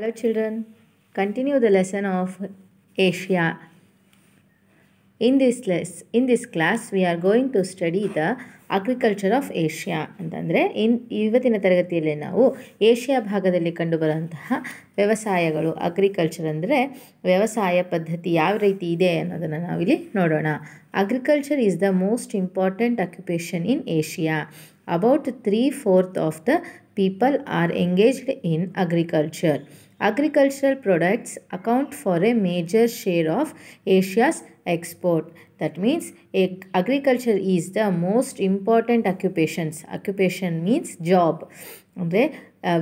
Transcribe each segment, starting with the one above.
Hello children continue the lesson of Asia in this less in this class we are going to study the agriculture of Asia ಅಂತಂದರೆ in ಇವತ್ತಿನ ತರಗತಿಯಲ್ಲಿ ನಾವು Asia ಭಾಗದಲ್ಲಿ ಕಂಡುಬರುವಂತಹ ವ್ಯವಸಾಯಗಳು agriculture ಅಂದರೆ ವ್ಯವಸಾಯ ಪದ್ಧತಿ ಯಾವ ರೀತಿ ಇದೆ ಅನ್ನೋದನ್ನು ನಾವಿಲ್ಲಿ ನೋಡೋಣ agriculture is the most important occupation in Asia about three fourth of the people are engaged in agriculture Agricultural products account for a major share of Asia's export. That means agriculture is the most important occupations. Occupation means job. ಅಂದರೆ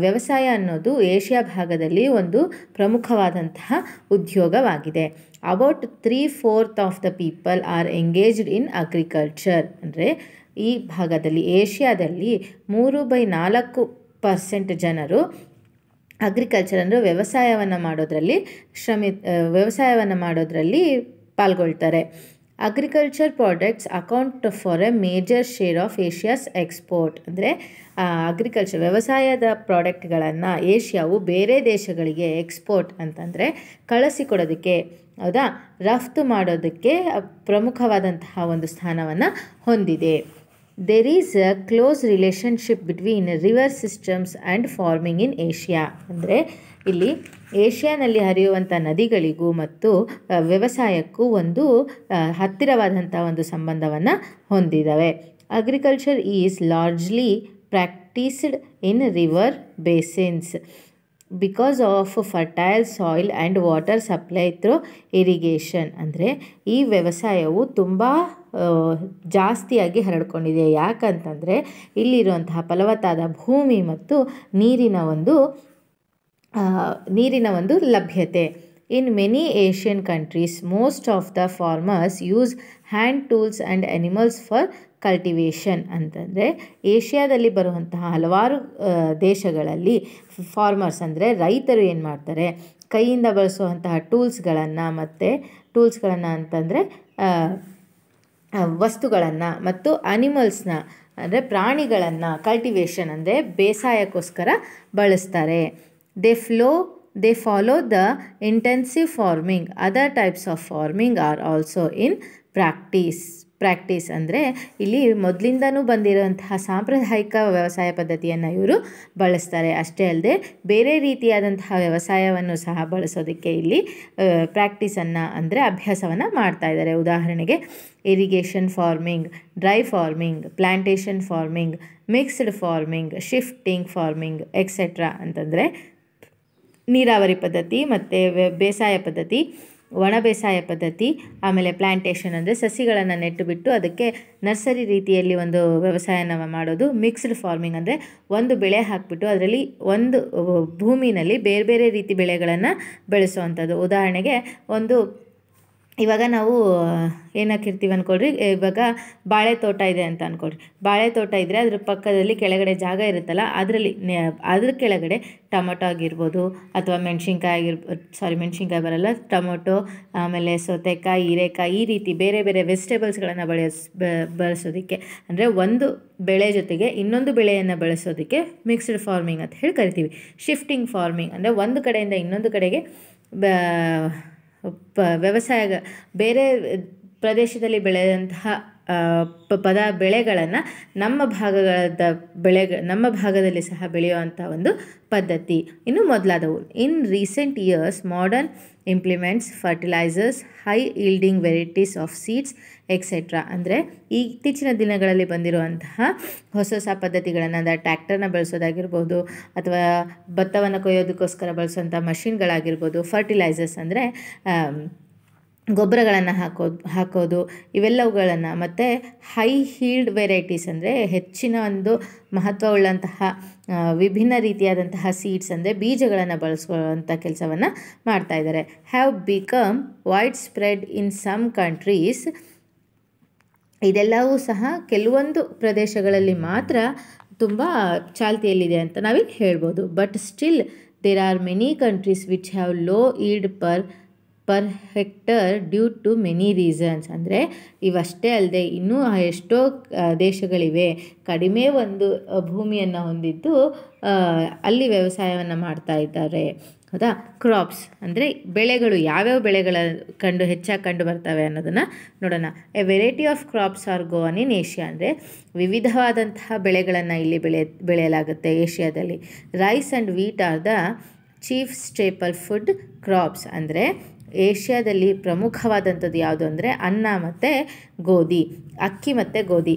ವ್ಯವಸಾಯ ಅನ್ನೋದು Asia ಭಾಗದಲ್ಲಿ ಒಂದು ಪ್ರಮುಖವಾದಂತಹ ಉದ್ಯೋಗವಾಗಿದೆ about three fourth of the people are engaged in agriculture ಅಂದರೆ ಈ ಭಾಗದಲ್ಲಿ ಏಷ್ಯಾದಲ್ಲಿ ಮೂರು ಬೈ ನಾಲ್ಕು ಪರ್ಸೆಂಟ್ ಜನರು ಅಗ್ರಿಕಲ್ಚರ್ ಅಂದರೆ ವ್ಯವಸಾಯವನ್ನು ಮಾಡೋದರಲ್ಲಿ ಶ್ರಮಿ ವ್ಯವಸಾಯವನ್ನು ಮಾಡೋದರಲ್ಲಿ ಪಾಲ್ಗೊಳ್ತಾರೆ agriculture products account for a major share of Asia's export ಅಂದರೆ ಅಗ್ರಿಕಲ್ಚರ್ ವ್ಯವಸಾಯದ ಪ್ರಾಡಕ್ಟ್ಗಳನ್ನು ಏಷ್ಯಾವು ಬೇರೆ ದೇಶಗಳಿಗೆ ಎಕ್ಸ್ಪೋರ್ಟ್ ಅಂತಂದರೆ ಕಳಿಸಿಕೊಡೋದಕ್ಕೆ ಹೌದಾ ರಫ್ತು ಮಾಡೋದಕ್ಕೆ ಪ್ರಮುಖವಾದಂತಹ ಒಂದು ಸ್ಥಾನವನ್ನು ಹೊಂದಿದೆ there is a close relationship between river systems and farming in Asia ಅಂದರೆ ಇಲ್ಲಿ ಏಷ್ಯಾನಲ್ಲಿ ಹರಿಯುವಂಥ ನದಿಗಳಿಗೂ ಮತ್ತು ವ್ಯವಸಾಯಕ್ಕೂ ಒಂದು ಹತ್ತಿರವಾದಂಥ ಒಂದು ಸಂಬಂಧವನ್ನು ಹೊಂದಿದ್ದಾವೆ agriculture is largely practised in river basins because of fertile soil and water supply through irrigation ಅಂದರೆ ಈ ವ್ಯವಸಾಯವು ತುಂಬ ಜಾಸ್ತಿಯಾಗಿ ಹರಡ್ಕೊಂಡಿದೆ ಯಾಕಂತಂದರೆ ಇಲ್ಲಿರುವಂತಹ ಫಲವತ್ತಾದ ಭೂಮಿ ಮತ್ತು ನೀರಿನ ಒಂದು ನೀರಿನ ಒಂದು ಲಭ್ಯತೆ in many Asian countries most of the farmers use hand tools and animals for cultivation ಅಂತಂದರೆ ಏಷ್ಯಾದಲ್ಲಿ ಬರುವಂತಹ ಹಲವಾರು ದೇಶಗಳಲ್ಲಿ ಫಾರ್ಮರ್ಸ್ ಅಂದರೆ ರೈತರು ಏನು ಮಾಡ್ತಾರೆ ಕೈಯಿಂದ ಬಳಸುವಂತಹ ಟೂಲ್ಸ್ಗಳನ್ನು ಮತ್ತು ಟೂಲ್ಸ್ಗಳನ್ನು ಅಂತಂದರೆ ವಸ್ತುಗಳನ್ನು ಮತ್ತು ಅನಿಮಲ್ಸ್ನ ಅಂದರೆ ಪ್ರಾಣಿಗಳನ್ನು ಕಲ್ಟಿವೇಷನ್ ಅಂದರೆ ಬೇಸಾಯಕ್ಕೋಸ್ಕರ ಬಳಸ್ತಾರೆ they flow they follow the intensive farming other types of farming are also in practice practice ಅಂದರೆ ಇಲ್ಲಿ ಮೊದಲಿಂದನೂ ಬಂದಿರುವಂತಹ ಸಾಂಪ್ರದಾಯಿಕ ವ್ಯವಸಾಯ ಪದ್ಧತಿಯನ್ನು ಇವರು ಬಳಸ್ತಾರೆ ಅಷ್ಟೇ ಅಲ್ಲದೆ ಬೇರೆ ರೀತಿಯಾದಂತಹ ವ್ಯವಸಾಯವನ್ನು ಸಹ ಬಳಸೋದಕ್ಕೆ ಇಲ್ಲಿ ಪ್ರಾಕ್ಟೀಸನ್ನು ಅಂದರೆ ಅಭ್ಯಾಸವನ್ನು ಮಾಡ್ತಾ ಇದ್ದಾರೆ ಉದಾಹರಣೆಗೆ irrigation farming dry farming plantation farming mixed farming shifting farming etcetera ಅಂತಂದರೆ ನೀರಾವರಿ ಪದ್ಧತಿ ಮತ್ತು ಬೇಸಾಯ ಪದ್ಧತಿ ಒಣ ಬೇಸಾಯ ಪದ್ಧತಿ ಆಮೇಲೆ ಪ್ಲ್ಯಾಂಟೇಷನ್ ಅಂದರೆ ಸಸಿಗಳನ್ನು ನೆಟ್ಟು ಬಿಟ್ಟು ಅದಕ್ಕೆ ನರ್ಸರಿ ರೀತಿಯಲ್ಲಿ ಒಂದು ವ್ಯವಸಾಯನ ಮಾಡೋದು ಮಿಕ್ಸ್ಡ್ ಫಾರ್ಮಿಂಗ್ ಅಂದರೆ ಒಂದು ಬೆಳೆ ಹಾಕಿಬಿಟ್ಟು ಅದರಲ್ಲಿ ಒಂದು ಭೂಮಿನಲ್ಲಿ ಬೇರೆ ಬೇರೆ ರೀತಿ ಬೆಳೆಗಳನ್ನು ಬೆಳೆಸುವಂಥದ್ದು ಉದಾಹರಣೆಗೆ ಒಂದು ಇವಾಗ ನಾವು ಏನು ಹಾಕಿರ್ತೀವಿ ಅಂದ್ಕೊಳ್ರಿ ಇವಾಗ ಬಾಳೆ ತೋಟ ಇದೆ ಅಂತ ಅಂದ್ಕೊಳ್ರಿ ಬಾಳೆ ತೋಟ ಇದ್ದರೆ ಅದ್ರ ಪಕ್ಕದಲ್ಲಿ ಕೆಳಗಡೆ ಜಾಗ ಇರುತ್ತಲ್ಲ ಅದರಲ್ಲಿ ಅದ್ರ ಕೆಳಗಡೆ ಟೊಮೊಟೊ ಆಗಿರ್ಬೋದು ಅಥವಾ ಮೆಣ್ಸಿನ್ಕಾಯಿ ಆಗಿರ್ಬೋದು ಸಾರಿ ಮೆಣಸಿನ್ಕಾಯಿ ಬರಲ್ಲ ಟೊಮೊಟೊ ಆಮೇಲೆ ಸೌತೆಕಾಯಿ ಹೀರೆಕಾಯಿ ಈ ರೀತಿ ಬೇರೆ ಬೇರೆ ವೆಜಿಟೇಬಲ್ಸ್ಗಳನ್ನು ಬಳಸ್ ಬಳಸೋದಕ್ಕೆ ಅಂದರೆ ಒಂದು ಬೆಳೆ ಜೊತೆಗೆ ಇನ್ನೊಂದು ಬೆಳೆಯನ್ನು ಬಳಸೋದಕ್ಕೆ ಮಿಕ್ಸ್ಡ್ ಫಾರ್ಮಿಂಗ್ ಅಂತ ಹೇಳಿ ಕರಿತೀವಿ ಶಿಫ್ಟಿಂಗ್ ಫಾರ್ಮಿಂಗ್ ಅಂದರೆ ಒಂದು ಕಡೆಯಿಂದ ಇನ್ನೊಂದು ಕಡೆಗೆ ಬ ಪ ವ್ಯವಸಾಯ ಬೇರೆ ಪ್ರದೇಶದಲ್ಲಿ ಬೆಳೆದಂತಹ ಪ ಪದ ಬೆಳೆಗಳನ್ನು ನಮ್ಮ ಭಾಗಗಳದ ಬೆಳೆ ನಮ್ಮ ಭಾಗದಲ್ಲಿ ಸಹ ಬೆಳೆಯುವಂಥ ಒಂದು ಪದ್ಧತಿ ಇನ್ನು ಮೊದಲಾದವು in recent years modern implements fertilisers high yielding varieties of seeds etcetera ಅಂದರೆ ಇತ್ತೀಚಿನ ದಿನಗಳಲ್ಲಿ ಬಂದಿರುವಂತಹ ಹೊಸ ಹೊಸ ಪದ್ಧತಿಗಳನ್ನು ಅಂದರೆ ಟ್ಯಾಕ್ಟರ್ನ ಬಳಸೋದಾಗಿರ್ಬೋದು ಅಥವಾ ಭತ್ತವನ್ನು ಕೊಯ್ಯೋದಕ್ಕೋಸ್ಕರ ಬಳಸುವಂಥ ಮಷಿನ್ಗಳಾಗಿರ್ಬೋದು ಫರ್ಟಿಲೈಸರ್ಸ್ ಅಂದರೆ ಗೊಬ್ಬರಗಳನ್ನು ಹಾಕೋದು ಹಾಕೋದು ಇವೆಲ್ಲವುಗಳನ್ನು ಮತ್ತು ಹೈ ಹೀಲ್ಡ್ ವೆರೈಟೀಸ್ ಅಂದರೆ ಹೆಚ್ಚಿನ ಒಂದು ಮಹತ್ವವುಳ್ಳಂತಹ ವಿಭಿನ್ನ ರೀತಿಯಾದಂತಹ ಸೀಡ್ಸ್ ಅಂದರೆ ಬೀಜಗಳನ್ನು ಬಳಸ್ಕೊಳ್ಳುವಂಥ ಕೆಲಸವನ್ನು ಮಾಡ್ತಾ ಇದ್ದಾರೆ have become widespread in some countries ಇದೆಲ್ಲವೂ ಸಹ ಕೆಲವೊಂದು ಪ್ರದೇಶಗಳಲ್ಲಿ ಮಾತ್ರ ತುಂಬ ಚಾಲ್ತಿಯಲ್ಲಿದೆ ಅಂತ ನಾವಿಲ್ಲಿ ಹೇಳ್ಬೋದು but still there are many countries which have low yield per per hectare due to many reasons ಅಂದರೆ ಇವಷ್ಟೇ ಅಲ್ಲದೆ ಇನ್ನೂ ಎಷ್ಟೋ ದೇಶಗಳಿವೆ ಕಡಿಮೆ ಒಂದು ಭೂಮಿಯನ್ನು ಹೊಂದಿದ್ದು ಅಲ್ಲಿ ವ್ಯವಸಾಯವನ್ನು ಮಾಡ್ತಾ ಇದ್ದಾರೆ ಹೌದಾ ಕ್ರಾಪ್ಸ್ ಅಂದರೆ ಬೆಳೆಗಳು ಯಾವ್ಯಾವ ಬೆಳೆಗಳ ಕಂಡು ಹೆಚ್ಚಾಗಿ ಕಂಡು ಬರ್ತವೆ ಅನ್ನೋದನ್ನು ನೋಡೋಣ a variety of crops are grown in Asia ಅಂದರೆ ವಿವಿಧವಾದಂತಹ ಬೆಳೆಗಳನ್ನು ಇಲ್ಲಿ ಬೆಳೆ ಬೆಳೆಯಲಾಗುತ್ತೆ ಏಷ್ಯಾದಲ್ಲಿ rice and wheat are the chief staple food crops ಅಂದರೆ ಏಷ್ಯಾದಲ್ಲಿ ಪ್ರಮುಖವಾದಂಥದ್ದು ಯಾವುದು ಅಂದರೆ ಅನ್ನ ಮತ್ತು ಗೋಧಿ ಅಕ್ಕಿ ಮತ್ತು ಗೋಧಿ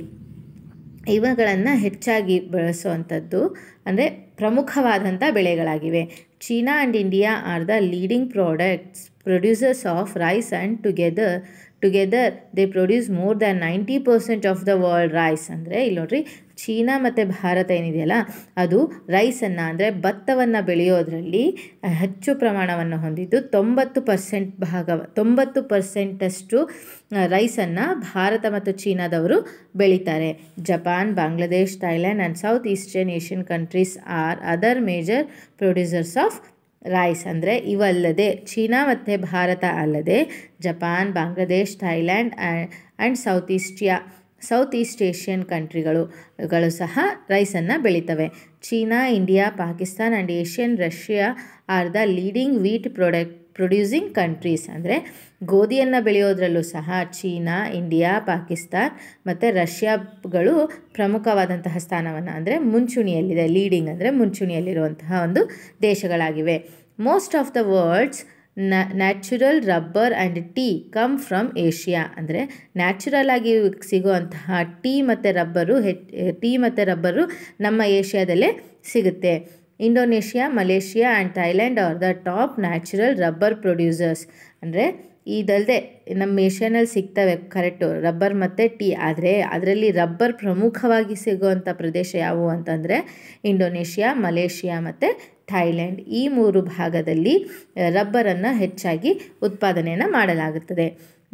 ಇವುಗಳನ್ನು ಹೆಚ್ಚಾಗಿ ಬಳಸುವಂಥದ್ದು ಅಂದರೆ ಪ್ರಮುಖವಾದಂಥ ಬೆಳೆಗಳಾಗಿವೆ China and India are the leading products producers of rice and together together they produce more than ninety percent of the world rice ಅಂದರೆ ಇಲ್ಲಿ ನೋಡ್ರಿ ಚೀನಾ ಮತ್ತು ಭಾರತ ಏನಿದೆಯಲ್ಲ ಅದು ರೈಸನ್ನು ಅಂದರೆ ಭತ್ತವನ್ನು ಬೆಳೆಯೋದ್ರಲ್ಲಿ ಹೆಚ್ಚು ಪ್ರಮಾಣವನ್ನು ಹೊಂದಿದ್ದು ತೊಂಬತ್ತು ಪರ್ಸೆಂಟ್ ಭಾಗ ತೊಂಬತ್ತು ಪರ್ಸೆಂಟಷ್ಟು ರೈಸನ್ನು ಭಾರತ ಮತ್ತು ಚೀನಾದವರು ಬೆಳೀತಾರೆ Japan Bangladesh Thailand and south eastern Asian countries are other major producers of rice ಅಂದರೆ ಇವಲ್ಲದೆ ಚೀನಾ ಮತ್ತು ಭಾರತ ಅಲ್ಲದೆ Japan Bangladesh Thailand and south east Asia south east Asian ಕಂಟ್ರಿಗಳುಗಳು ಸಹ ರೈಸನ್ನು ಬೆಳೀತವೆ China India Pakistan and Asian Russia are the leading wheat product producing countries ಅಂದರೆ ಗೋಧಿಯನ್ನು ಬೆಳೆಯೋದ್ರಲ್ಲೂ ಸಹ ಚೀನಾ ಇಂಡಿಯಾ ಪಾಕಿಸ್ತಾನ್ ಮತ್ತು ರಷ್ಯಾಗಳು ಪ್ರಮುಖವಾದಂತಹ ಸ್ಥಾನವನ್ನು ಅಂದರೆ ಮುಂಚೂಣಿಯಲ್ಲಿದೆ ಲೀಡಿಂಗ್ ಅಂದರೆ ಮುಂಚೂಣಿಯಲ್ಲಿರುವಂತಹ ಒಂದು ದೇಶಗಳಾಗಿವೆ most of the words natural rubber and tea come from Asia ಅಂದರೆ ನ್ಯಾಚುರಲ್ ಆಗಿ ಸಿಗುವಂತಹ ಟೀ ಮತ್ತು ರಬ್ಬರು ಹೆಚ್ ಟೀ ಮತ್ತು ರಬ್ಬರು ನಮ್ಮ ಏಷ್ಯಾದಲ್ಲೇ ಸಿಗುತ್ತೆ Indonesia Malaysia and Thailand are the top natural rubber producers ಅಂದರೆ ಇದಲ್ಲದೆ ನಮ್ಮ ಏಷ್ಯಾನಲ್ಲಿ ಸಿಗ್ತವೆ ಕರೆಕ್ಟು ರಬ್ಬರ್ ಮತ್ತು ಟೀ ಆದರೆ ಅದರಲ್ಲಿ ರಬ್ಬರ್ ಪ್ರಮುಖವಾಗಿ ಸಿಗುವಂಥ ಪ್ರದೇಶ ಯಾವುವು ಅಂತಂದರೆ ಇಂಡೋನೇಷ್ಯಾ ಮಲೇಷಿಯಾ ಮತ್ತು ಥೈಲ್ಯಾಂಡ್ ಈ ಮೂರು ಭಾಗದಲ್ಲಿ ರಬ್ಬರನ್ನು ಹೆಚ್ಚಾಗಿ ಉತ್ಪಾದನೆಯನ್ನು ಮಾಡಲಾಗುತ್ತದೆ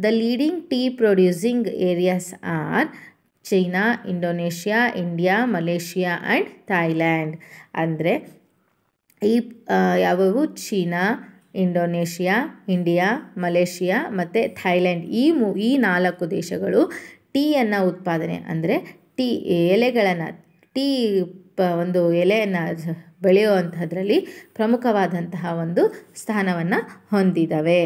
the leading tea producing areas are China Indonesia India Malaysia and Thailand ಅಂದರೆ ಈ ಯಾವುವು ಚೀನಾ ಇಂಡೋನೇಷ್ಯಾ ಇಂಡಿಯಾ ಮಲೇಷಿಯಾ ಮತ್ತು ಥೈಲ್ಯಾಂಡ್ ಈ ಮೂ ಈ ನಾಲ್ಕು ದೇಶಗಳು ಟೀಯನ್ನು ಉತ್ಪಾದನೆ ಅಂದರೆ ಟೀ ಎಲೆಗಳನ್ನು ಟೀ ಪ ಒಂದು ಎಲೆಯನ್ನು ಬೆಳೆಯುವಂಥದ್ರಲ್ಲಿ ಪ್ರಮುಖವಾದಂತಹ ಒಂದು ಸ್ಥಾನವನ್ನು ಹೊಂದಿದವೆ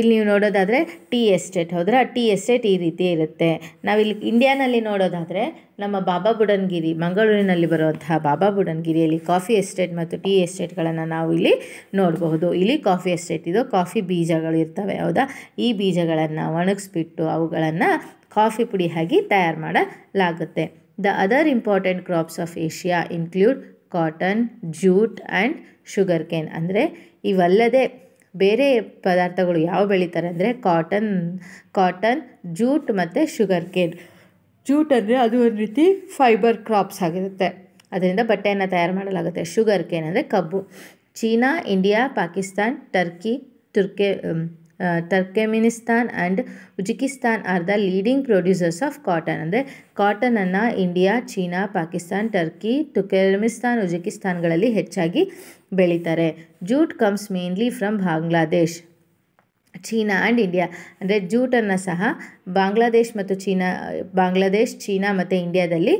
ಇಲ್ಲಿ ನೀವು ನೋಡೋದಾದರೆ ಟೀ ಎಸ್ಟೇಟ್ ಹೋದರೆ ಆ ಟೀ ಎಸ್ಟೇಟ್ ಈ ರೀತಿ ಇರುತ್ತೆ ನಾವಿಲ್ಲಿ ಇಂಡಿಯಾನಲ್ಲಿ ನೋಡೋದಾದರೆ ನಮ್ಮ ಬಾಬಾ ಬುಡನ್ಗಿರಿ ಮಂಗಳೂರಿನಲ್ಲಿ ಬರುವಂತಹ ಬಾಬಾ ಬುಡನ್ಗಿರಿಯಲ್ಲಿ ಕಾಫಿ ಎಸ್ಟೇಟ್ ಮತ್ತು ಟೀ ಎಸ್ಟೇಟ್ಗಳನ್ನು ನಾವು ಇಲ್ಲಿ ನೋಡಬಹುದು ಇಲ್ಲಿ ಕಾಫಿ ಎಸ್ಟೇಟ್ ಇದು ಕಾಫಿ ಬೀಜಗಳು ಇರ್ತವೆ ಹೌದಾ ಈ ಬೀಜಗಳನ್ನು ಒಣಗಿಸ್ಬಿಟ್ಟು ಅವುಗಳನ್ನು ಕಾಫಿ ಪುಡಿ ಆಗಿ ತಯಾರು ಮಾಡಲಾಗುತ್ತೆ the other important crops of Asia include cotton jute and sugar cane ಅಂದರೆ ಇವಲ್ಲದೆ ಬೇರೆ ಪದಾರ್ಥಗಳು ಯಾವ ಬೆಳೀತಾರೆ ಅಂದರೆ ಕಾಟನ್ ಕಾಟನ್ ಜೂಟ್ ಮತ್ತು ಶುಗರ್ ಕೇನ್ ಜೂಟ್ ಅಂದರೆ ಅದು ಒಂದು ರೀತಿ ಫೈಬರ್ ಕ್ರಾಪ್ಸ್ ಆಗಿರುತ್ತೆ ಅದರಿಂದ ಬಟ್ಟೆಯನ್ನು ತಯಾರು ಮಾಡಲಾಗುತ್ತೆ ಶುಗರ್ ಕೇನ್ ಅಂದರೆ ಕಬ್ಬು China India Pakistan Turkey Turkey Turkmenistan and Uzbekistan are the leading producers of cotton ಅಂದರೆ ಕಾಟನನ್ನು India China Pakistan Turkey Turkmenistan ಉಜ್ಕಿಸ್ತಾನ್ಗಳಲ್ಲಿ ಹೆಚ್ಚಾಗಿ ಬೆಳೀತಾರೆ jute comes mainly from Bangladesh China and India ಅಂದರೆ ಜೂಟನ್ನು ಸಹ ಬಾಂಗ್ಲಾದೇಶ್ ಮತ್ತು ಚೀನಾ ಬಾಂಗ್ಲಾದೇಶ್ ಚೀನಾ ಮತ್ತು ಇಂಡಿಯಾದಲ್ಲಿ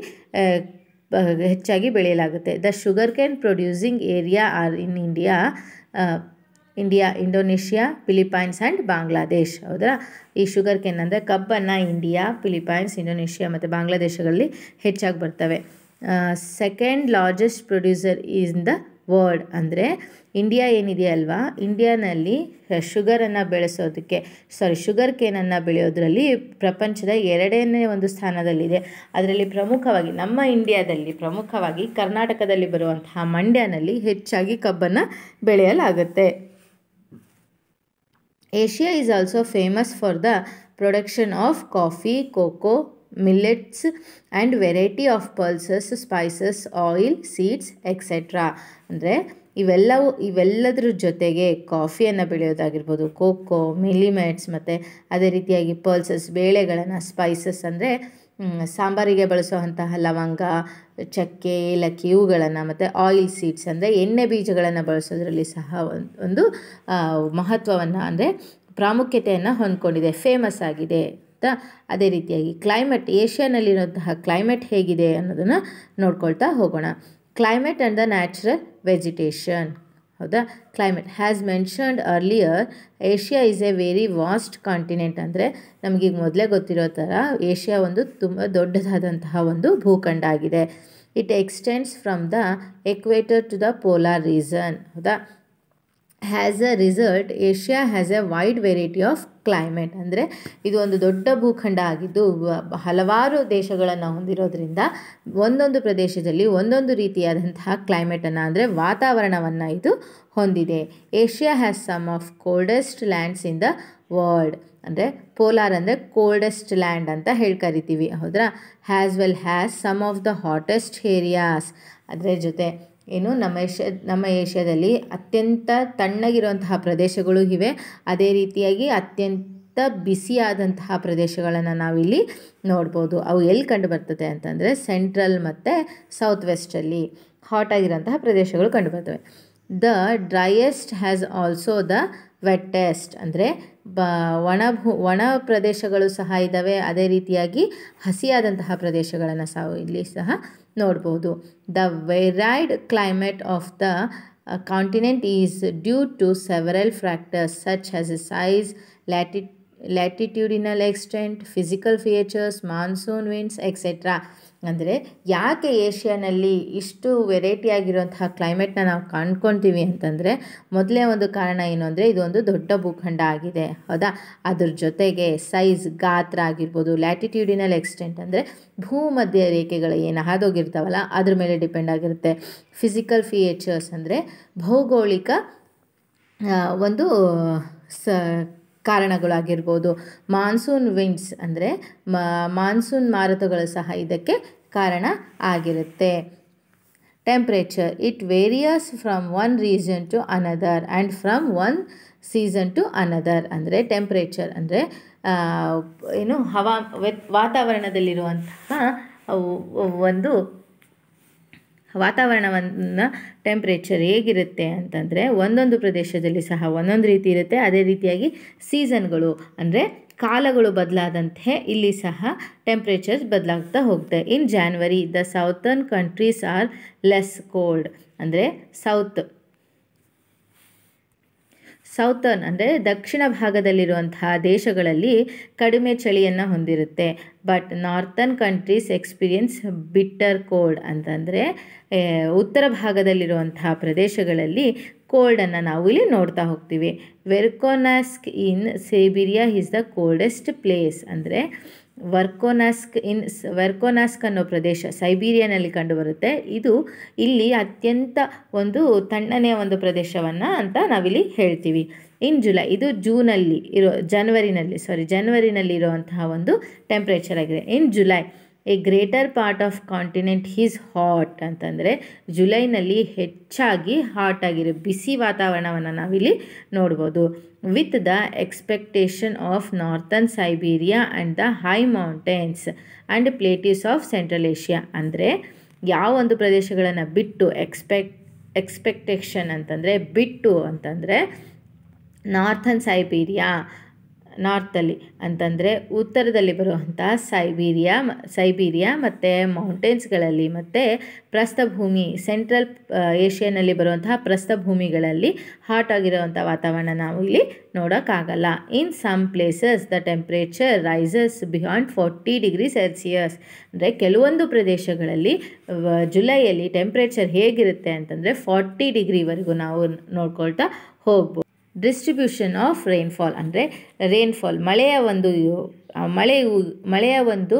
ಹೆಚ್ಚಾಗಿ ಬೆಳೆಯಲಾಗುತ್ತೆ the sugar cane producing area are in India India Indonesia Philippines and Bangladesh ಹೌದಾ ಈ ಶುಗರ್ ಕೆನ್ ಅಂದರೆ ಕಬ್ಬನ್ನು ಇಂಡಿಯಾ ಫಿಲಿಪೈನ್ಸ್ ಇಂಡೋನೇಷ್ಯಾ ಮತ್ತು ಬಾಂಗ್ಲಾದೇಶಗಳಲ್ಲಿ ಹೆಚ್ಚಾಗಿ ಬರ್ತವೆ second largest producer in the world ಅಂದರೆ ಇಂಡಿಯಾ ಏನಿದೆಯಲ್ವಾ ಇಂಡಿಯಾನಲ್ಲಿ ಶುಗರನ್ನು ಬೆಳೆಸೋದಕ್ಕೆ ಸಾರಿ ಶುಗರ್ ಕೇನನ್ನು ಬೆಳೆಯೋದರಲ್ಲಿ ಪ್ರಪಂಚದ ಎರಡನೇ ಒಂದು ಸ್ಥಾನದಲ್ಲಿದೆ ಅದರಲ್ಲಿ ಪ್ರಮುಖವಾಗಿ ನಮ್ಮ ಇಂಡಿಯಾದಲ್ಲಿ ಪ್ರಮುಖವಾಗಿ ಕರ್ನಾಟಕದಲ್ಲಿ ಬರುವಂತಹ ಮಂಡ್ಯನಲ್ಲಿ ಹೆಚ್ಚಾಗಿ ಕಬ್ಬನ್ನು ಬೆಳೆಯಲಾಗುತ್ತೆ Asia is also famous for the production of coffee cocoa millets and variety of pulses spices oil seeds etcetera ಅಂದರೆ ಇವೆಲ್ಲವೂ ಇವೆಲ್ಲದರ ಜೊತೆಗೆ ಕಾಫಿಯನ್ನು ಬೆಳೆಯೋದಾಗಿರ್ಬೋದು ಕೋಕೋ ಮಿಲಿಮೆಟ್ಸ್ ಮತ್ತು ಅದೇ ರೀತಿಯಾಗಿ ಪಲ್ಸಸ್ ಬೇಳೆಗಳನ್ನು ಸ್ಪೈಸಸ್ ಅಂದರೆ ಸಾಂಬಾರಿಗೆ ಬಳಸುವಂತಹ ಲವಂಗ ಚಕ್ಕೆ ಏಲಕ್ಕಿ ಇವುಗಳನ್ನು ಮತ್ತು ಆಯಿಲ್ ಸೀಡ್ಸ್ ಅಂದರೆ ಎಣ್ಣೆ ಬೀಜಗಳನ್ನು ಬಳಸೋದ್ರಲ್ಲಿ ಸಹ ಒಂದು ಮಹತ್ವವನ್ನು ಅಂದರೆ ಪ್ರಾಮುಖ್ಯತೆಯನ್ನು ಹೊಂದ್ಕೊಂಡಿದೆ ಫೇಮಸ್ ಆಗಿದೆ ಅದೇ ರೀತಿಯಾಗಿ ಕ್ಲೈಮೇಟ್ ಏಷ್ಯಾನಲ್ಲಿರುವಂತಹ ಕ್ಲೈಮೇಟ್ ಹೇಗಿದೆ ಅನ್ನೋದನ್ನು ನೋಡ್ಕೊಳ್ತಾ ಹೋಗೋಣ climate and the natural vegetation ಹೌದಾ climate has mentioned earlier Asia is a very vast continent ಅಂದರೆ ನಮಗೀಗ ಮೊದಲೇ ಗೊತ್ತಿರೋ ಥರ ಏಷ್ಯಾ ಒಂದು ತುಂಬ ದೊಡ್ಡದಾದಂತಹ ಒಂದು ಭೂಖಂಡ ಆಗಿದೆ it extends from the equator to the polar reason ಹೌದಾ has a resort Asia has a wide variety of climate ಅಂದರೆ ಇದು ಒಂದು ದೊಡ್ಡ ಭೂಖಂಡ ಆಗಿದ್ದು ಹಲವಾರು ದೇಶಗಳನ್ನು ಹೊಂದಿರೋದ್ರಿಂದ ಒಂದೊಂದು ಪ್ರದೇಶದಲ್ಲಿ ಒಂದೊಂದು ರೀತಿಯಾದಂತಹ ಕ್ಲೈಮೇಟನ್ನು ಅಂದರೆ ವಾತಾವರಣವನ್ನು ಇದು ಹೊಂದಿದೆ Asia has some of coldest lands in the world ಅಂದರೆ ಪೋಲಾರ್ ಅಂದರೆ ಕೋಲ್ಡೆಸ್ಟ್ ಲ್ಯಾಂಡ್ ಅಂತ ಹೇಳಿ ಕರಿತೀವಿ ಹೌದ್ರಾ has well has some of the hottest areas ಅದರ ಜೊತೆ ಏನು ನಮ್ಮ ಏಷ್ಯಾ ನಮ್ಮ ಏಷ್ಯಾದಲ್ಲಿ ಅತ್ಯಂತ ತಣ್ಣಗಿರುವಂತಹ ಪ್ರದೇಶಗಳು ಇವೆ ಅದೇ ರೀತಿಯಾಗಿ ಅತ್ಯಂತ ಬಿಸಿಯಾದಂತಹ ಪ್ರದೇಶಗಳನ್ನು ನಾವಿಲ್ಲಿ ನೋಡ್ಬೋದು ಅವು ಎಲ್ಲಿ ಕಂಡು ಬರ್ತದೆ ಅಂತಂದರೆ ಸೆಂಟ್ರಲ್ ಮತ್ತು ಸೌತ್ ವೆಸ್ಟಲ್ಲಿ ಹಾಟ್ ಆಗಿರೋಂತಹ ಪ್ರದೇಶಗಳು ಕಂಡುಬರ್ತವೆ the driest has also the wettest ಅಂದರೆ ಬ ಒಣ ಭೂ ಒಣ ಪ್ರದೇಶಗಳು ಸಹ ಇದ್ದಾವೆ ಅದೇ ರೀತಿಯಾಗಿ ಹಸಿಯಾದಂತಹ ಪ್ರದೇಶಗಳನ್ನು ಸಹ ಇಲ್ಲಿ ಸಹ ನೋಡ್ಬೋದು the varied climate of the continent is due to several factors such as size, latitude, latitudinal extent physical features monsoon winds etcetera ಅಂದರೆ ಯಾಕೆ ಏಷ್ಯಾನಲ್ಲಿ ಇಷ್ಟು ವೆರೈಟಿ ಆಗಿರುವಂತಹ ಕ್ಲೈಮೇಟ್ನ ನಾವು ಕಾಣ್ಕೊತೀವಿ ಅಂತಂದರೆ ಮೊದಲೇ ಒಂದು ಕಾರಣ ಏನು ಅಂದರೆ ಇದೊಂದು ದೊಡ್ಡ ಭೂಖಂಡ ಆಗಿದೆ ಹೌದಾ ಅದ್ರ ಜೊತೆಗೆ ಸೈಜ್ ಗಾತ್ರ ಆಗಿರ್ಬೋದು ಲ್ಯಾಟಿಟ್ಯೂಡಿನಲ್ ಎಕ್ಸ್ಟೆಂಟ್ ಅಂದರೆ ಭೂಮಧ್ಯ ರೇಖೆಗಳು ಏನು ಹಾದೋಗಿರ್ತಾವಲ್ಲ ಅದ್ರ ಮೇಲೆ ಡಿಪೆಂಡ್ ಆಗಿರುತ್ತೆ ಫಿಸಿಕಲ್ ಫಿಯೇಚರ್ಸ್ ಅಂದರೆ ಭೌಗೋಳಿಕ ಒಂದು ಸ ಕಾರಣಗಳಾಗಿರ್ಬೋದು ಮಾನ್ಸೂನ್ ವಿಂಡ್ಸ್ ಅಂದರೆ ಮಾನ್ಸೂನ್ ಮಾರುತಗಳು ಸಹ ಇದಕ್ಕೆ ಕಾರಣ ಆಗಿರುತ್ತೆ temperature it varies from one reason to another and from one season to another ಅಂದರೆ ಟೆಂಪ್ರೇಚರ್ ಅಂದರೆ ಏನು ಹವಾ ವಾತಾವರಣದಲ್ಲಿರುವಂತಹ ಒಂದು ವಾತಾವರಣವನ್ನು ಟೆಂಪ್ರೇಚರ್ ಹೇಗಿರುತ್ತೆ ಅಂತಂದರೆ ಒಂದೊಂದು ಪ್ರದೇಶದಲ್ಲಿ ಸಹ ಒಂದೊಂದು ರೀತಿ ಇರುತ್ತೆ ಅದೇ ರೀತಿಯಾಗಿ ಸೀಸನ್ಗಳು ಅಂದರೆ ಕಾಲಗಳು ಬದಲಾದಂತೆ ಇಲ್ಲಿ ಸಹ ಟೆಂಪ್ರೇಚರ್ಸ್ ಬದಲಾಗ್ತಾ ಹೋಗುತ್ತೆ in January the southern countries are less cold ಅಂದರೆ ಸೌತ್ ಸೌತರ್ನ್ ಅಂದರೆ ದಕ್ಷಿಣ ಭಾಗದಲ್ಲಿರುವಂತಹ ದೇಶಗಳಲ್ಲಿ ಕಡಿಮೆ ಚಳಿಯನ್ನು ಹೊಂದಿರುತ್ತೆ but northern countries experience bitter cold ಅಂತಂದರೆ ಉತ್ತರ ಭಾಗದಲ್ಲಿರುವಂತಹ ಪ್ರದೇಶಗಳಲ್ಲಿ ಕೋಲ್ಡನ್ನು ನಾವು ಇಲ್ಲಿ ನೋಡ್ತಾ ಹೋಗ್ತೀವಿ Verkhoyansk in Siberia is the coldest place ಅಂದರೆ ವರ್ಕೋನಾಸ್ಕ್ ಇನ್ ವರ್ಕೋನಾಸ್ಕ್ ಅನ್ನೋ ಪ್ರದೇಶ ಸೈಬೀರಿಯಾನಲ್ಲಿ ಕಂಡುಬರುತ್ತೆ ಇದು ಇಲ್ಲಿ ಅತ್ಯಂತ ಒಂದು ತಣ್ಣನೆಯ ಒಂದು ಪ್ರದೇಶವನ್ನು ಅಂತ ನಾವಿಲ್ಲಿ ಹೇಳ್ತೀವಿ ಇನ್ ಜುಲೈ ಇದು ಜೂನಲ್ಲಿ ಇರೋ ಜನ್ವರಿನಲ್ಲಿ ಸಾರಿ ಜನ್ವರಿನಲ್ಲಿ ಇರುವಂತಹ ಒಂದು ಟೆಂಪ್ರೇಚರ್ ಆಗಿದೆ in July a greater part of continent is hot ಅಂತಂದರೆ ಜುಲೈನಲ್ಲಿ ಹೆಚ್ಚಾಗಿ ಹಾಟ್ ಆಗಿರೋ ಬಿಸಿ ವಾತಾವರಣವನ್ನು ನಾವಿಲ್ಲಿ ನೋಡ್ಬೋದು with the expectation of northern Siberia and the high mountains and plateaus of central Asia ಅಂದರೆ ಒಂದು ಪ್ರದೇಶಗಳನ್ನು ಬಿಟ್ಟು ಎಕ್ಸ್ಪೆಕ್ಟ್ ಎಕ್ಸ್ಪೆಕ್ಟೇಷನ್ ಅಂತಂದರೆ ಬಿಟ್ಟು ಅಂತಂದರೆ ನಾರ್ಥನ್ ಸೈಬೀರಿಯಾ ನಾರ್ತಲ್ಲಿ ಅಂತಂದರೆ ಉತ್ತರದಲ್ಲಿ ಬರುವಂಥ ಸೈಬೀರಿಯಾ ಸೈಬೀರಿಯಾ ಮತ್ತು ಮೌಂಟೇನ್ಸ್ಗಳಲ್ಲಿ ಮತ್ತು ಪ್ರಸ್ಥಭೂಮಿ ಸೆಂಟ್ರಲ್ ಏಷ್ಯಾನಲ್ಲಿ ಬರುವಂತಹ ಪ್ರಸ್ಥಭೂಮಿಗಳಲ್ಲಿ ಹಾಟ್ ಆಗಿರುವಂಥ ವಾತಾವರಣ ನಾವು ಇಲ್ಲಿ ನೋಡೋಕ್ಕಾಗಲ್ಲ in some places the temperature rises beyond forty degree Celsius ಅಂದರೆ ಕೆಲವೊಂದು ಪ್ರದೇಶಗಳಲ್ಲಿ ಜುಲೈಯಲ್ಲಿ ಟೆಂಪ್ರೇಚರ್ ಹೇಗಿರುತ್ತೆ ಅಂತಂದರೆ ಫಾರ್ಟಿ ಡಿಗ್ರಿವರೆಗೂ ನಾವು ನೋಡ್ಕೊಳ್ತಾ ಹೋಗ್ಬೋದು ಡಿಸ್ಟ್ರಿಬ್ಯೂಷನ್ ಆಫ್ ರೈನ್ಫಾಲ್ ಅಂದರೆ ರೈನ್ಫಾಲ್ ಮಳೆಯ ಒಂದು ಮಳೆಯು ಮಳೆಯ ಒಂದು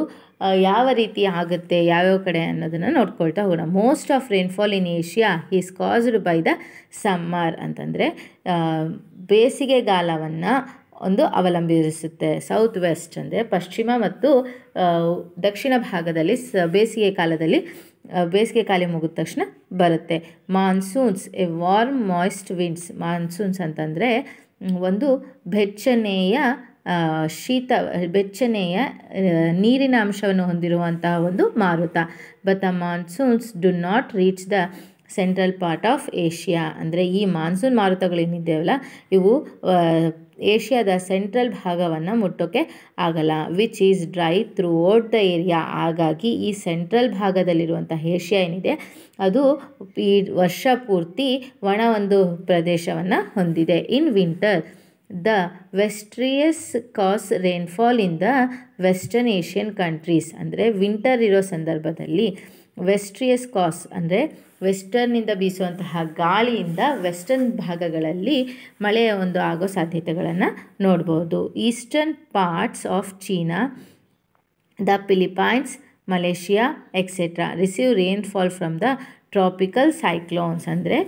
ಯಾವ ರೀತಿ ಆಗುತ್ತೆ ಯಾವ್ಯಾವ ಕಡೆ ಅನ್ನೋದನ್ನು ನೋಡ್ಕೊಳ್ತಾ ಹೋಗೋಣ most of rainfall in Asia is caused by the summer ಅಂತಂದರೆ ಬೇಸಿಗೆಗಾಲವನ್ನು ಒಂದು ಅವಲಂಬಿಸುತ್ತೆ ಸೌತ್ ವೆಸ್ಟ್ ಅಂದರೆ ಪಶ್ಚಿಮ ಮತ್ತು ದಕ್ಷಿಣ ಭಾಗದಲ್ಲಿ ಸ ಬೇಸಿಗೆ ಕಾಲದಲ್ಲಿ ಬೇಸಿಗೆ ಕಾಲ ಮುಗಿದ ತಕ್ಷಣ ಬರುತ್ತೆ monsoons a warm moist winds monsoons ಅಂತಂದರೆ ಒಂದು ಬೆಚ್ಚನೆಯ ಶೀತ ಬೆಚ್ಚನೆಯ ನೀರಿನ ಅಂಶವನ್ನು ಹೊಂದಿರುವಂತಹ ಒಂದು ಮಾರುತ ಬಟ್ ಆ monsoons do not reach the central part of Asia ಅಂದರೆ ಈ ಮಾನ್ಸೂನ್ ಮಾರುತಗಳೇನಿದ್ದೇವಲ್ಲ ಇವು ಏಷ್ಯಾದ ಸೆಂಟ್ರಲ್ ಭಾಗವನ್ನು ಮುಟ್ಟೋಕ್ಕೆ ಆಗಲ್ಲ which is dry throughout the area ಹಾಗಾಗಿ ಈ ಸೆಂಟ್ರಲ್ ಭಾಗದಲ್ಲಿರುವಂಥ ಏಷ್ಯಾ ಏನಿದೆ ಅದು ಈ ವರ್ಷ ಪೂರ್ತಿ ಒಣ ಒಂದು ಪ್ರದೇಶವನ್ನು ಹೊಂದಿದೆ in winter the westerlies cause rainfall in the western Asian countries ಅಂದರೆ ವಿಂಟರ್ ಇರೋ ಸಂದರ್ಭದಲ್ಲಿ ವೆಸ್ಟ್ರಿಯಸ್ ಕಾಸ್ ಅಂದರೆ ವೆಸ್ಟರ್ನಿಂದ ಬೀಸುವಂತಹ ಗಾಳಿಯಿಂದ ವೆಸ್ಟರ್ನ್ ಭಾಗಗಳಲ್ಲಿ ಮಳೆಯ ಒಂದು ಆಗೋ ಸಾಧ್ಯತೆಗಳನ್ನು ನೋಡ್ಬೋದು eastern parts of China the Philippines Malaysia etcetera receive rainfall from the tropical cyclones ಅಂದರೆ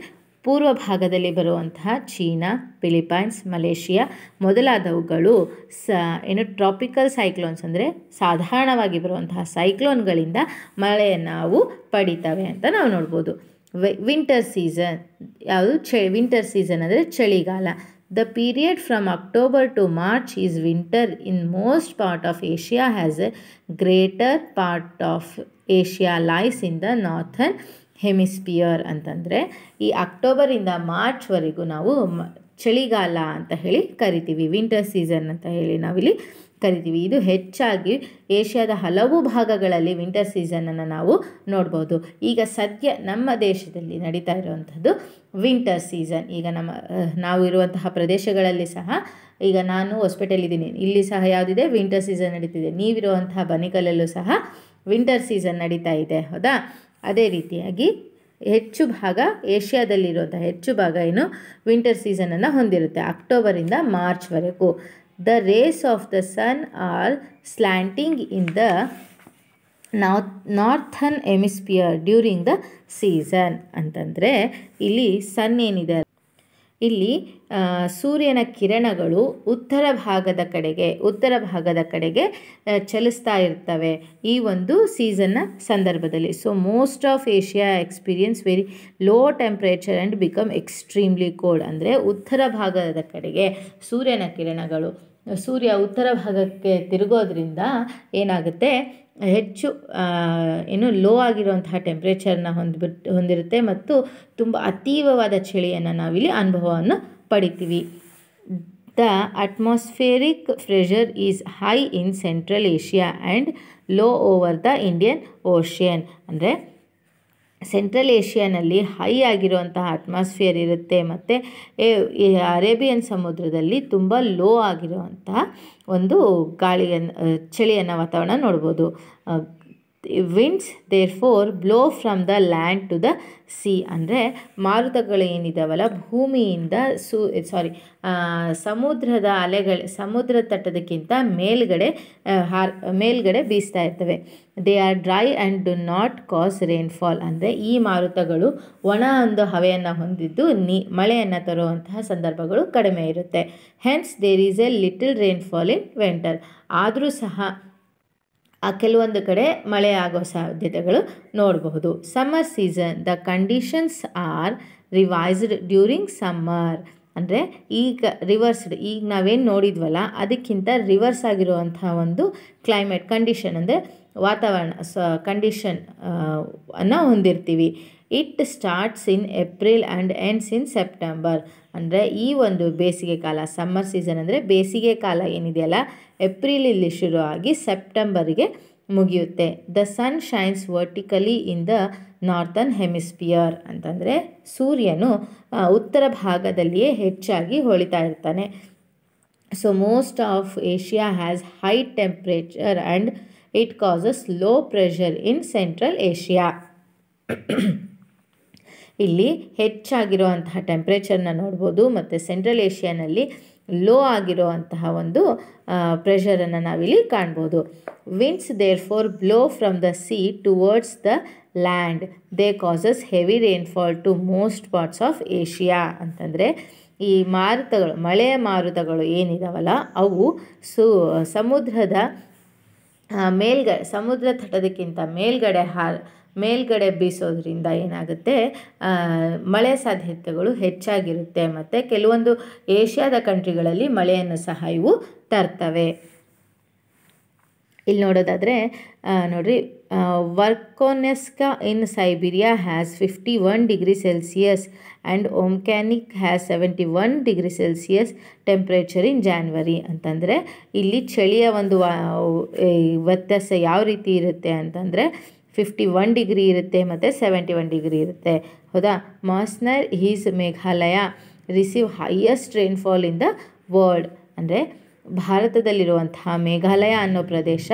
ಪೂರ್ವ ಭಾಗದಲ್ಲಿ ಬರುವಂತಹ ಚೀನಾ ಫಿಲಿಪೈನ್ಸ್ ಮಲೇಷಿಯಾ ಮೊದಲಾದವುಗಳು ಸ ಏನು ಟ್ರಾಪಿಕಲ್ ಸೈಕ್ಲೋನ್ಸ್ ಅಂದರೆ ಸಾಧಾರಣವಾಗಿ ಬರುವಂತಹ ಸೈಕ್ಲೋನ್ಗಳಿಂದ ಮಳೆಯನ್ನು ನಾವು ಪಡಿತವೆ ಅಂತ ನಾವು ನೋಡ್ಬೋದು ವಿಂಟರ್ ಸೀಸನ್ ಯಾವುದು ಚ ವಿಂಟರ್ ಸೀಸನ್ ಅಂದರೆ ಚಳಿಗಾಲ the period from October to March is winter in most part of Asia has a greater part of Asia lies in the northern hemisphere ಅಂತಂದರೆ ಈ ಅಕ್ಟೋಬರಿಂದ ಮಾರ್ಚ್ವರೆಗೂ ನಾವು ಚಳಿಗಾಲ ಅಂತ ಹೇಳಿ ಕರಿತೀವಿ ವಿಂಟರ್ ಸೀಸನ್ ಅಂತ ಹೇಳಿ ನಾವಿಲ್ಲಿ ಕರಿತೀವಿ ಇದು ಹೆಚ್ಚಾಗಿ ಏಷ್ಯಾದ ಹಲವು ಭಾಗಗಳಲ್ಲಿ ವಿಂಟರ್ ಸೀಸನನ್ನು ನಾವು ನೋಡ್ಬೋದು ಈಗ ಸದ್ಯ ನಮ್ಮ ದೇಶದಲ್ಲಿ ನಡೀತಾ ಇರುವಂಥದ್ದು ವಿಂಟರ್ ಸೀಸನ್ ಈಗ ನಮ್ಮ ನಾವು ಇರುವಂತಹ ಪ್ರದೇಶಗಳಲ್ಲಿ ಸಹ ಈಗ ನಾನು ಇದ್ದೀನಿ ಇಲ್ಲಿ ಸಹ ಯಾವುದಿದೆ ವಿಂಟರ್ ಸೀಸನ್ ನಡೀತಿದೆ ನೀವಿರುವಂತಹ ಬನಿಕಲಲ್ಲೂ ಸಹ ವಿಂಟರ್ ಸೀಸನ್ ನಡೀತಾ ಇದೆ ಹೌದಾ ಅದೇ ರೀತಿಯಾಗಿ ಹೆಚ್ಚು ಭಾಗ ಏಷ್ಯಾದಲ್ಲಿರುವಂಥ ಹೆಚ್ಚು ಭಾಗ ಏನು ವಿಂಟರ್ ಸೀಸನನ್ನು ಹೊಂದಿರುತ್ತೆ ಅಕ್ಟೋಬರಿಂದ ಮಾರ್ಚ್ವರೆಗೂ the rays of the sun are slanting in the north northern hemisphere during the season ಅಂತಂದರೆ ಇಲ್ಲಿ ಸನ್ ಏನಿದೆ ಇಲ್ಲಿ ಸೂರ್ಯನ ಕಿರಣಗಳು ಉತ್ತರ ಭಾಗದ ಕಡೆಗೆ ಉತ್ತರ ಭಾಗದ ಕಡೆಗೆ ಚಲಿಸ್ತಾ ಇರ್ತವೆ ಈ ಒಂದು ಸೀಸನ್ನ ಸಂದರ್ಭದಲ್ಲಿ so most of Asia experience very low temperature and become extremely cold ಅಂದರೆ ಉತ್ತರ ಭಾಗದ ಕಡೆಗೆ ಸೂರ್ಯನ ಕಿರಣಗಳು ಸೂರ್ಯ ಉತ್ತರ ಭಾಗಕ್ಕೆ ತಿರುಗೋದ್ರಿಂದ ಏನಾಗುತ್ತೆ ಹೆಚ್ಚು ಏನು ಲೋ ಆಗಿರುವಂತಹ ಟೆಂಪ್ರೇಚರ್ನ ಹೊಂದ್ಬಿಟ್ಟು ಹೊಂದಿರುತ್ತೆ ಮತ್ತು ತುಂಬ ಅತೀವವಾದ ಚಳಿಯನ್ನು ನಾವಿಲ್ಲಿ ಅನುಭವವನ್ನು ಪಡಿತೀವಿ the atmospheric pressure is high in central Asia and low over the Indian ocean ಅಂದರೆ ಸೆಂಟ್ರಲ್ ಏಷ್ಯಾನಲ್ಲಿ ಹೈ ಆಗಿರುವಂತಹ ಅಟ್ಮಾಸ್ಫಿಯರ್ ಇರುತ್ತೆ ಮತ್ತು ಅರೇಬಿಯನ್ ಸಮುದ್ರದಲ್ಲಿ ತುಂಬ ಲೋ ಆಗಿರುವಂತಹ ಒಂದು ಗಾಳಿಯನ್ನು ಚಳಿಯನ್ನು ವಾತಾವರಣ ನೋಡ್ಬೋದು winds therefore blow from the land to the sea ಅಂದರೆ ಮಾರುತಗಳು ಏನಿದ್ದಾವಲ್ಲ ಭೂಮಿಯಿಂದ ಸೂ ಸಾರಿ ಸಮುದ್ರದ ಅಲೆಗಳ ಸಮುದ್ರ ತಟ್ಟದಕ್ಕಿಂತ ಮೇಲ್ಗಡೆ ಹಾರ್ ಮೇಲ್ಗಡೆ ಬೀಸ್ತಾ ಇರ್ತವೆ they are dry and do not cause rainfall ಅಂದರೆ ಈ ಮಾರುತಗಳು ಒಣ ಒಂದು ಹವೆಯನ್ನು ಹೊಂದಿದ್ದು ನೀ ಮಳೆಯನ್ನು ತರುವಂತಹ ಸಂದರ್ಭಗಳು ಕಡಿಮೆ ಇರುತ್ತೆ hence there is a little rainfall in winter ಆದರೂ ಸಹ ಆ ಕೆಲವೊಂದು ಕಡೆ ಮಳೆ ಆಗೋ ಸಾಧ್ಯತೆಗಳು ನೋಡಬಹುದು summer season the conditions are revised during summer ಅಂದರೆ ಈಗ ರಿವರ್ಸ್ಡ್ ಈಗ ನಾವೇನು ನೋಡಿದ್ವಲ್ಲ ಅದಕ್ಕಿಂತ ರಿವರ್ಸ್ ಆಗಿರುವಂಥ ಒಂದು ಕ್ಲೈಮೇಟ್ ಕಂಡೀಷನ್ ಅಂದರೆ ವಾತಾವರಣ ಸ ಕಂಡೀಷನ್ ಅನ್ನು ಹೊಂದಿರ್ತೀವಿ it starts in April and ends in September ಅಂದರೆ ಈ ಒಂದು ಬೇಸಿಗೆ ಕಾಲ ಸಮ್ಮರ್ ಸೀಸನ್ ಅಂದರೆ ಬೇಸಿಗೆ ಕಾಲ ಏನಿದೆಯಲ್ಲ ಏಪ್ರಿಲಲ್ಲಿ ಶುರು ಆಗಿ ಸೆಪ್ಟೆಂಬರ್ಗೆ ಮುಗಿಯುತ್ತೆ the sun shines vertically in the northern hemisphere ಅಂತಂದರೆ ಸೂರ್ಯನು ಉತ್ತರ ಭಾಗದಲ್ಲಿಯೇ ಹೆಚ್ಚಾಗಿ ಹೊಳಿತಾ ಇರ್ತಾನೆ so most of Asia has high temperature and it causes low pressure in central Asia ಇಲ್ಲಿ ಹೆಚ್ಚಾಗಿರುವಂತಹ ಟೆಂಪ್ರೇಚರ್ನ ನೋಡ್ಬೋದು ಮತ್ತು ಸೆಂಟ್ರಲ್ ಏಷ್ಯಾನಲ್ಲಿ ಲೋ ಆಗಿರೋ ಅಂತಹ ಒಂದು ಪ್ರೆಷರನ್ನು ನಾವಿಲ್ಲಿ ಕಾಣ್ಬೋದು winds therefore blow from the sea towards the land they causes heavy fall to most parts of Asia ಅಂತಂದರೆ ಈ ಮಾರುತಗಳು ಮಳೆಯ ಮಾರುತಗಳು ಏನಿದಾವಲ್ಲ ಅವು ಸು ಸಮುದ್ರದ ಮೇಲ್ಗಡೆ ಸಮುದ್ರ ತಟದಕ್ಕಿಂತ ಮೇಲ್ಗಡೆ ಹಾ ಮೇಲ್ಗಡೆ ಬೀಸೋದ್ರಿಂದ ಏನಾಗುತ್ತೆ ಮಳೆ ಸಾಧ್ಯತೆಗಳು ಹೆಚ್ಚಾಗಿರುತ್ತೆ ಮತ್ತು ಕೆಲವೊಂದು ಏಷ್ಯಾದ ಕಂಟ್ರಿಗಳಲ್ಲಿ ಮಳೆಯನ್ನು ಸಹ ಇವು ತರ್ತವೆ ಇಲ್ಲಿ ನೋಡೋದಾದರೆ ನೋಡಿರಿ Verkhoyansk in Siberia has fifty one degree Celsius and Oymyakon has seventy one degree Celsius temperature in January ಅಂತಂದರೆ ಇಲ್ಲಿ ಚಳಿಯ ಒಂದು ವ್ಯತ್ಯಾಸ ಯಾವ ರೀತಿ ಇರುತ್ತೆ ಅಂತಂದರೆ ಫಿಫ್ಟಿ ಒನ್ ಡಿಗ್ರಿ ಇರುತ್ತೆ ಮತ್ತು ಸೆವೆಂಟಿ ಒನ್ ಡಿಗ್ರಿ ಇರುತ್ತೆ ಹೌದಾ Mawsynram is Meghalaya receive highest rainfall in the world ಅಂದರೆ ಭಾರತದಲ್ಲಿರುವಂತಹ ಮೇಘಾಲಯ ಅನ್ನೋ ಪ್ರದೇಶ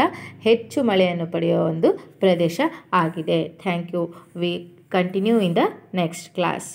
ಹೆಚ್ಚು ಮಳೆಯನ್ನು ಪಡೆಯುವ ಒಂದು ಪ್ರದೇಶ ಆಗಿದೆ thank you we continue in the next class